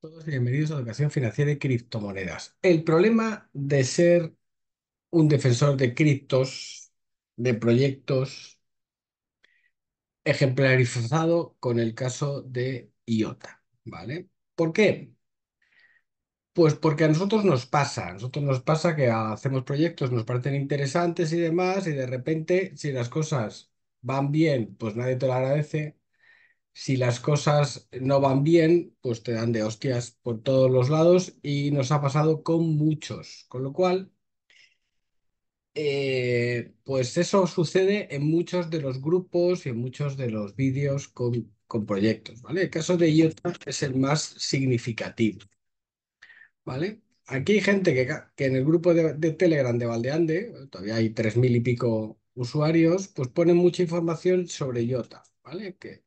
todos y bienvenidos a Educación Financiera y Criptomonedas. El problema de ser un defensor de criptos, de proyectos, ejemplarizado con el caso de IOTA, ¿vale? ¿Por qué? Pues porque a nosotros nos pasa, a nosotros nos pasa que hacemos proyectos, nos parecen interesantes y demás, y de repente, si las cosas van bien, pues nadie te lo agradece, si las cosas no van bien, pues te dan de hostias por todos los lados y nos ha pasado con muchos. Con lo cual, eh, pues eso sucede en muchos de los grupos y en muchos de los vídeos con, proyectos, ¿vale? El caso de IOTA es el más significativo, ¿vale? Aquí hay gente que, que en el grupo de, de Telegram de Valdeande, todavía hay tres mil y pico usuarios, pues ponen mucha información sobre IOTA, ¿vale? Que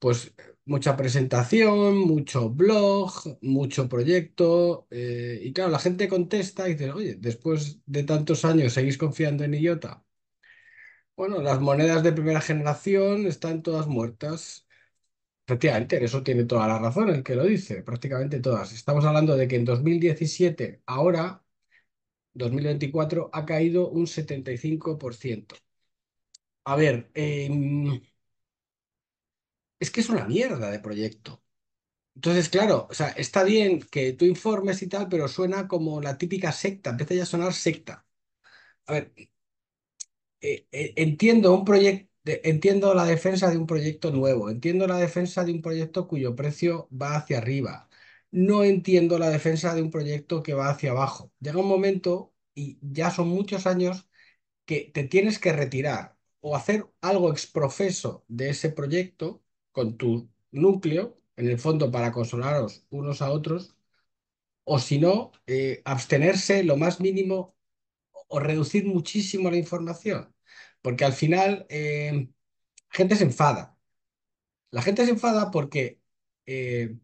pues eh, mucha presentación, mucho blog, mucho proyecto. Eh, y claro, la gente contesta y dice, oye, después de tantos años seguís confiando en IOTA. Bueno, las monedas de primera generación están todas muertas. Efectivamente, eso tiene toda la razón el que lo dice, prácticamente todas. Estamos hablando de que en 2017, ahora, 2024, ha caído un 75%. A ver, em, es que es una mierda de proyecto. Entonces, claro, o sea, está bien que tú informes y tal, pero suena como la típica secta, empieza ya a sonar secta. A ver, eh, eh, entiendo un proyecto, entiendo la defensa de un proyecto nuevo, entiendo la defensa de un proyecto cuyo precio va hacia arriba. No entiendo la defensa de un proyecto que va hacia abajo. Llega un momento, y ya son muchos años, que te tienes que retirar o hacer algo exprofeso de ese proyecto con tu núcleo, en el fondo para consolaros unos a otros, o si no, eh, abstenerse lo más mínimo o reducir muchísimo la información, porque al final la eh, gente se enfada. La gente se enfada porque eh,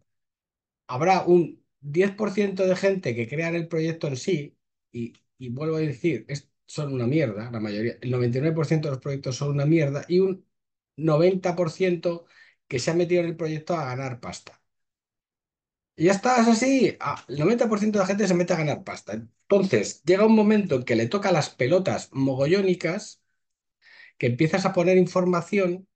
habrá un 10% de gente que crea el proyecto en sí, y, vuelvo a decir, es, son una mierda, la mayoría, el 99% de los proyectos son una mierda, y un 90% que se ha metido en el proyecto a ganar pasta. Y ya estás así. Ah, el 90% de la gente se mete a ganar pasta. Entonces, llega un momento en que le toca las pelotas mogollónicas, que empiezas a poner información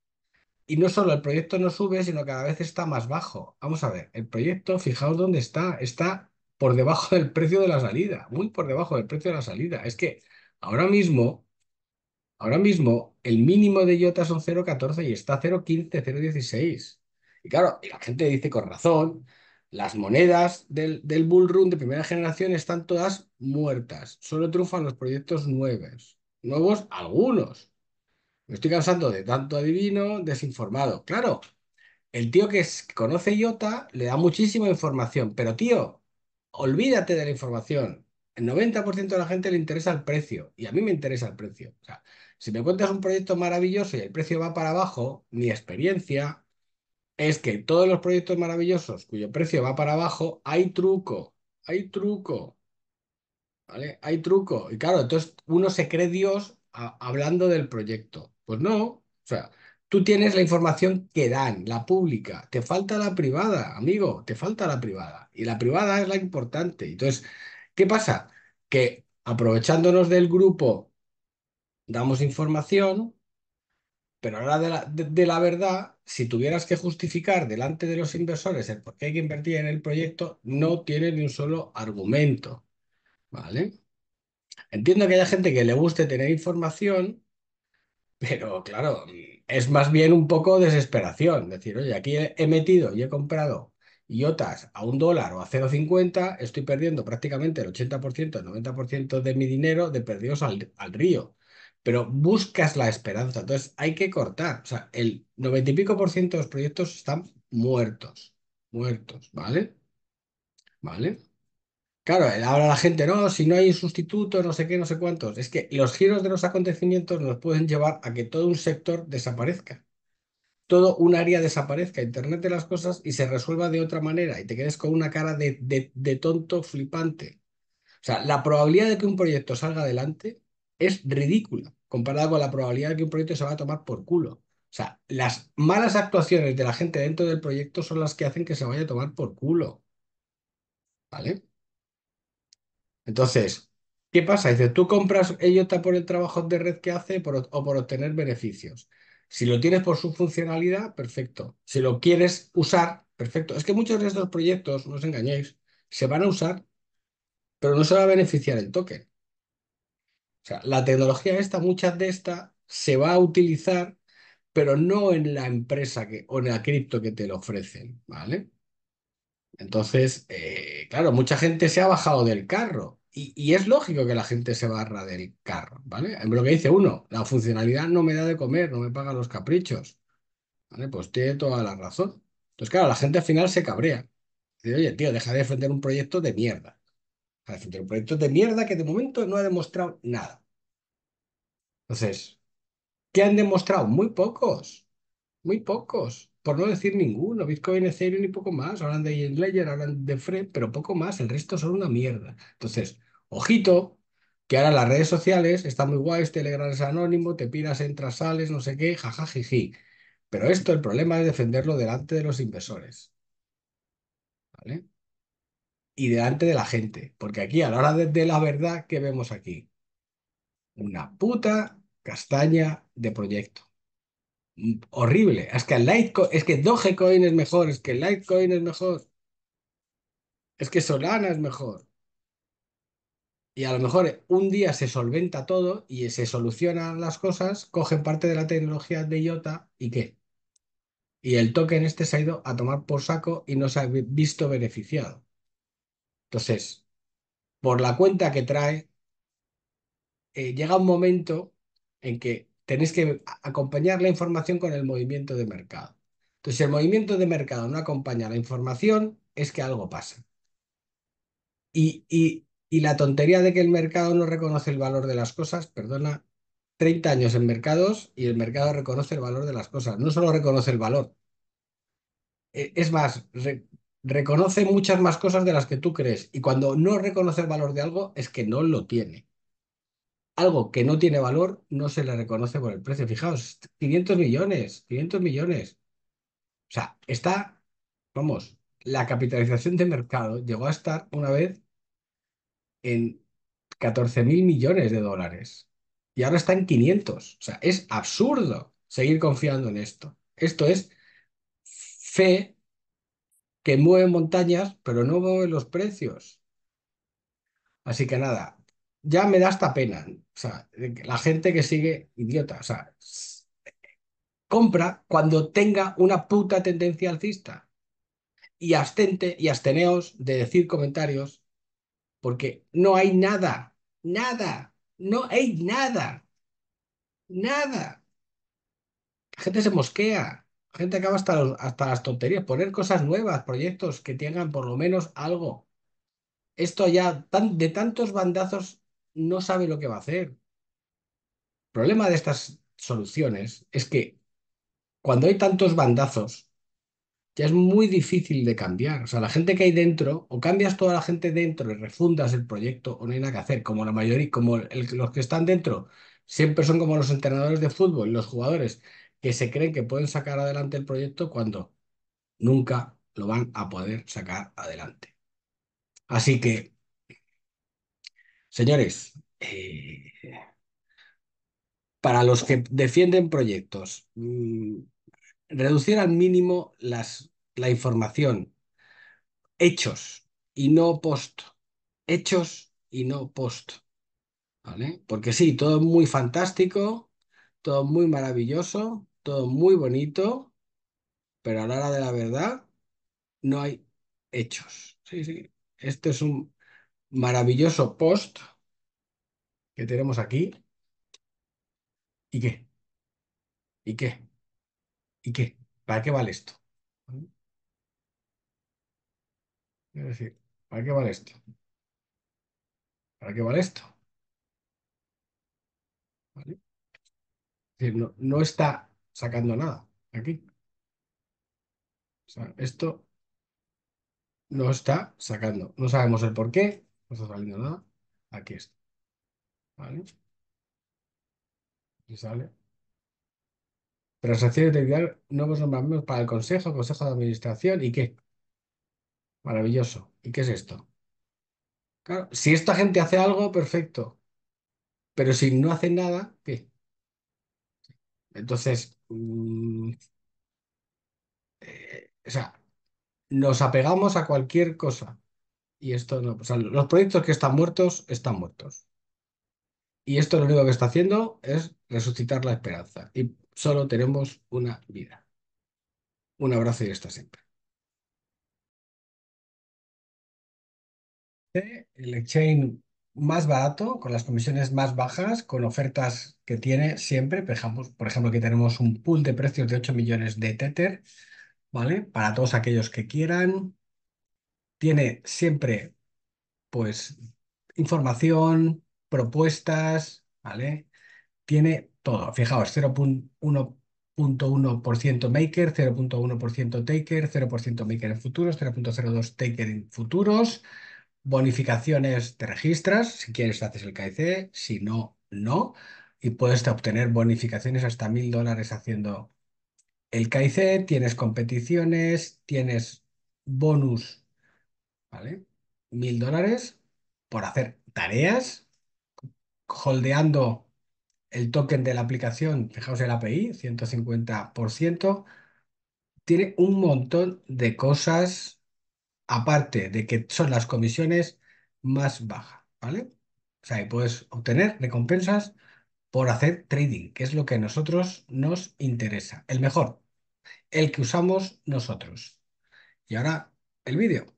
y no solo el proyecto no sube, sino cada vez está más bajo. Vamos a ver, el proyecto, fijaos dónde está, está por debajo del precio de la salida, muy por debajo del precio de la salida. Es que ahora mismo Ahora mismo el mínimo de IOTA son 0,14 y está 0,15, 0,16. Y claro, la gente dice con razón, las monedas del, del bull run de primera generación están todas muertas. Solo triunfan los proyectos nuevos. Nuevos, algunos. Me estoy cansando de tanto adivino, desinformado. Claro, el tío que es, conoce IOTA le da muchísima información, pero tío, olvídate de la información el 90% de la gente le interesa el precio y a mí me interesa el precio. O sea, si me cuentas un proyecto maravilloso y el precio va para abajo, mi experiencia es que todos los proyectos maravillosos cuyo precio va para abajo, hay truco, hay truco. ¿Vale? Hay truco. Y claro, entonces uno se cree Dios hablando del proyecto. Pues no. O sea, tú tienes la información que dan, la pública. Te falta la privada, amigo, te falta la privada. Y la privada es la importante. Entonces, ¿Qué pasa? Que aprovechándonos del grupo, damos información, pero ahora de la, verdad, si tuvieras que justificar delante de los inversores el por qué hay que invertir en el proyecto, no tiene ni un solo argumento. ¿Vale? Entiendo que haya gente que le guste tener información, pero claro, es más bien un poco desesperación. Decir, oye, aquí he metido y he comprado y otras a un dólar o a 0,50, estoy perdiendo prácticamente el 80%, el 90% de mi dinero de perdidos al, río pero buscas la esperanza. Entonces hay que cortar. O sea, el 90 y pico por ciento de los proyectos están muertos, muertos, ¿vale? ¿Vale? Claro, ahora la gente, no, si no hay un sustituto, no sé qué, no sé cuántos. Es que los giros de los acontecimientos nos pueden llevar a que todo un sector desaparezca todo un área desaparezca, Internet de las cosas, y se resuelva de otra manera y te quedes con una cara de, tonto flipante. O sea, la probabilidad de que un proyecto salga adelante es ridícula comparada con la probabilidad de que un proyecto se vaya a tomar por culo. O sea, las malas actuaciones de la gente dentro del proyecto son las que hacen que se vaya a tomar por culo. ¿Vale? Entonces, ¿qué pasa? Dice, tú compras está por el trabajo de red que hace o por obtener beneficios. Si lo tienes por su funcionalidad, perfecto. Si lo quieres usar, perfecto. Es que muchos de estos proyectos, no os engañéis, se van a usar, pero no se va a beneficiar el token. O sea, la tecnología esta, muchas de estas, se va a utilizar, pero no en la empresa que, o en la cripto que te lo ofrecen, ¿vale? Entonces, eh, claro, mucha gente se ha bajado del carro y, es lógico que la gente se barra del carro, ¿vale? Lo que dice uno, la funcionalidad no me da de comer, no me paga los caprichos. ¿Vale? Pues tiene toda la razón. Entonces, claro, la gente al final se cabrea. Dice, oye, tío, deja de defender un proyecto de mierda. Deja de defender un proyecto de mierda que de momento no ha demostrado nada. Entonces, ¿qué han demostrado? Muy pocos. Muy pocos por no decir ninguno. Bitcoin, Ethereum y poco más. Hablan de Ian hablan de Fred, pero poco más. El resto son una mierda. Entonces, ojito, que ahora las redes sociales está muy guay, Telegram es anónimo, te piras, entras, sales, no sé qué, jajajiji. Pero esto, el problema es defenderlo delante de los inversores. ¿Vale? Y delante de la gente. Porque aquí, a la hora de, de la verdad, ¿qué vemos aquí? Una puta castaña de proyecto horrible. Es que, Litecoin, es que Dogecoin es mejor, es que Litecoin es mejor. Es que Solana es mejor. Y a lo mejor un día se solventa todo y se solucionan las cosas, cogen parte de la tecnología de IOTA y qué. Y el token este se ha ido a tomar por saco y no se ha visto beneficiado. Entonces, por la cuenta que trae, eh, llega un momento en que tenéis que acompañar la información con el movimiento de mercado. Entonces, si el movimiento de mercado no acompaña la información, es que algo pasa. Y, la tontería de que el mercado no reconoce el valor de las cosas, perdona, 30 años en mercados y el mercado reconoce el valor de las cosas. No solo reconoce el valor. E, es más, reconoce muchas más cosas de las que tú crees. Y cuando no reconoce el valor de algo, es que no lo tiene algo que no tiene valor no se le reconoce por el precio. Fijaos, 500 millones, 500 millones. O sea, está, vamos, la capitalización de mercado llegó a estar una vez en 14 mil millones de dólares y ahora está en 500. O sea, es absurdo seguir confiando en esto. Esto es fe que mueve montañas, pero no mueve los precios. Así que nada, ya me da esta pena. O sea, la gente que sigue idiota, compra cuando tenga una puta tendencia alcista. Y abstente y asteneos de decir comentarios, porque no hay nada, nada, no hay nada, nada. La gente se mosquea, la gente acaba hasta, hasta las tonterías, poner cosas nuevas, proyectos que tengan por lo menos algo. Esto ya de tantos bandazos no sabe lo que va a hacer. El problema de estas soluciones es que cuando hay tantos bandazos, ya es muy difícil de cambiar. O sea, la gente que hay dentro, o cambias toda la gente dentro y refundas el proyecto, o no hay nada que hacer. Como la mayoría, como los que están dentro, siempre son como los entrenadores de fútbol, los jugadores que se creen que pueden sacar adelante el proyecto cuando nunca lo van a poder sacar adelante. Así que Señores, eh, para los que defienden proyectos, mm, reducir al mínimo las, la información, hechos y no post, hechos y no post. ¿Vale? Porque sí, todo es muy fantástico, todo muy maravilloso, todo muy bonito, pero a la hora de la verdad no hay hechos. Sí, sí, esto es un maravilloso post que tenemos aquí. ¿Y qué? ¿Y qué? ¿Y qué? ¿Para qué vale esto? Es ¿para qué vale esto? ¿Para qué vale esto? no, está sacando nada aquí. esto no está sacando. No sabemos el por qué, no está saliendo nada, aquí está. ¿Vale? Y sale. Transacciones de enviar nuevos nombramientos para el Consejo, Consejo de Administración y qué. Maravilloso. ¿Y qué es esto? Claro, si esta gente hace algo, perfecto. Pero si no hace nada, ¿qué? Entonces, mm, eh, o sea, nos apegamos a cualquier cosa. Y esto no, los proyectos que están muertos, están muertos. Y esto lo único que está haciendo es resucitar la esperanza. Y solo tenemos una vida. Un abrazo y esto siempre. Este, el exchange más barato, con las comisiones más bajas, con ofertas que tiene siempre. Por ejemplo, por que tenemos un pool de precios de 8 millones de Tether, ¿vale? Para todos aquellos que quieran tiene siempre, pues, información, propuestas, ¿vale? Tiene todo. Fijaos, 0.1% maker, 0.1% taker, 0% maker en futuros, 0.02 taker en futuros. Bonificaciones te registras, si quieres haces el KIC, si no, no. Y puedes obtener bonificaciones hasta mil dólares haciendo el KIC, tienes competiciones, tienes bonus ¿vale? Mil dólares por hacer tareas, holdeando el token de la aplicación, fijaos el API, 150%, tiene un montón de cosas, aparte de que son las comisiones más bajas, ¿vale? O sea, y puedes obtener recompensas por hacer trading, que es lo que a nosotros nos interesa. El mejor, el que usamos nosotros. Y ahora el vídeo.